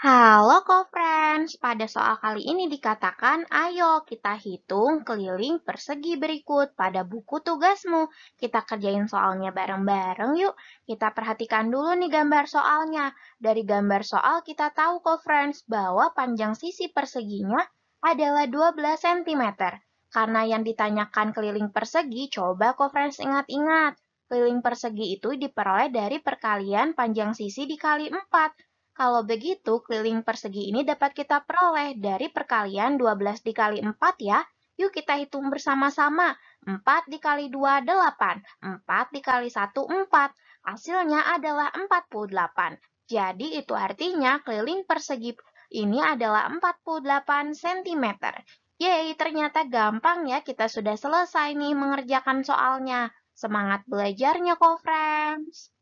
Halo co-friends, pada soal kali ini dikatakan ayo kita hitung keliling persegi berikut pada buku tugasmu. Kita kerjain soalnya bareng-bareng yuk. Kita perhatikan dulu nih gambar soalnya. Dari gambar soal kita tahu co-friends bahwa panjang sisi perseginya adalah 12 cm. Karena yang ditanyakan keliling persegi, coba co-friends ingat-ingat. Keliling persegi itu diperoleh dari perkalian panjang sisi dikali 4 kalau begitu, keliling persegi ini dapat kita peroleh dari perkalian 12 dikali 4 ya. Yuk kita hitung bersama-sama. 4 dikali 2, 8. 4 dikali 1, 4. Hasilnya adalah 48. Jadi itu artinya keliling persegi ini adalah 48 cm. Yeay, ternyata gampang ya kita sudah selesai nih mengerjakan soalnya. Semangat belajarnya kok, friends!